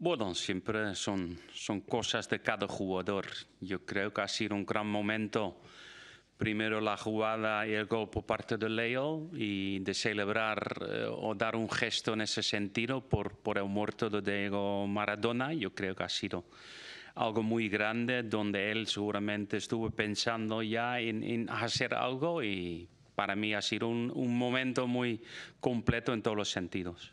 Bueno, siempre son, son cosas de cada jugador. Yo creo que ha sido un gran momento. Primero la jugada y el gol por parte de Leo y de celebrar eh, o dar un gesto en ese sentido por, por el muerto de Diego Maradona. Yo creo que ha sido algo muy grande donde él seguramente estuvo pensando ya en, en hacer algo y para mí ha sido un, un momento muy completo en todos los sentidos.